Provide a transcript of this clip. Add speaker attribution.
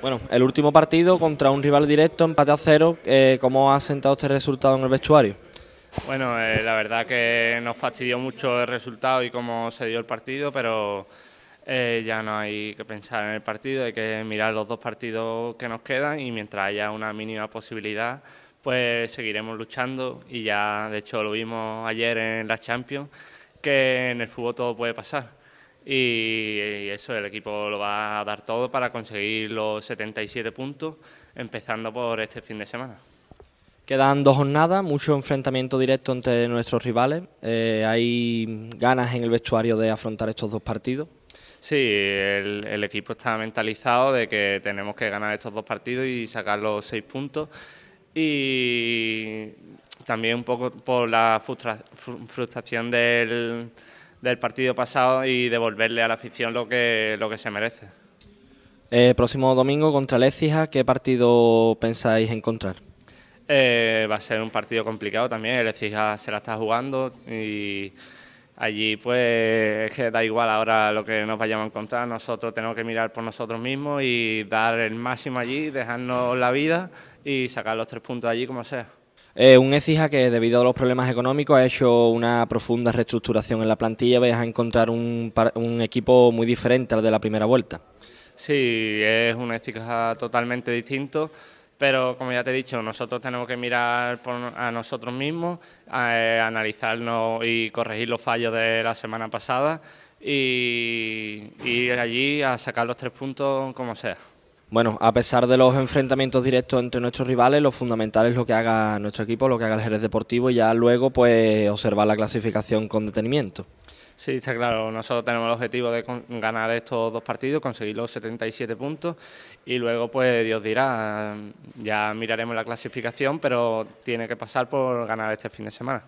Speaker 1: Bueno, el último partido contra un rival directo, empate a cero, eh, ¿cómo ha sentado este resultado en el vestuario?
Speaker 2: Bueno, eh, la verdad que nos fastidió mucho el resultado y cómo se dio el partido, pero eh, ya no hay que pensar en el partido, hay que mirar los dos partidos que nos quedan y mientras haya una mínima posibilidad, pues seguiremos luchando y ya de hecho lo vimos ayer en la Champions, que en el fútbol todo puede pasar y eso, el equipo lo va a dar todo para conseguir los 77 puntos, empezando por este fin de semana.
Speaker 1: Quedan dos jornadas, mucho enfrentamiento directo entre nuestros rivales. Eh, hay ganas en el vestuario de afrontar estos dos partidos.
Speaker 2: Sí, el, equipo está mentalizado de que tenemos que ganar estos dos partidos y sacar los seis puntos. Y también un poco por la frustración del, del partido pasado y devolverle a la afición lo que, lo que se merece.
Speaker 1: Eh, próximo domingo contra Lecija, ¿qué partido pensáis encontrar?
Speaker 2: Eh, va a ser un partido complicado también, Lecija se la está jugando y allí pues es que da igual ahora lo que nos vayamos a encontrar, nosotros tenemos que mirar por nosotros mismos y dar el máximo allí, dejarnos la vida y sacar los tres puntos allí como sea.
Speaker 1: Eh, un Ecija que debido a los problemas económicos ha hecho una profunda reestructuración en la plantilla, vais a encontrar un, equipo muy diferente al de la primera vuelta.
Speaker 2: Sí, es un Ecija totalmente distinto, pero como ya te he dicho, nosotros tenemos que mirar a nosotros mismos, eh, analizarnos y corregir los fallos de la semana pasada y ir allí a sacar los tres puntos como sea.
Speaker 1: Bueno, a pesar de los enfrentamientos directos entre nuestros rivales, lo fundamental es lo que haga nuestro equipo, lo que haga el Jerez Deportivo y ya luego pues observar la clasificación con detenimiento.
Speaker 2: Sí, está claro. Nosotros tenemos el objetivo de ganar estos dos partidos, conseguir los 77 puntos y luego, pues Dios dirá, ya miraremos la clasificación, pero tiene que pasar por ganar este fin de semana.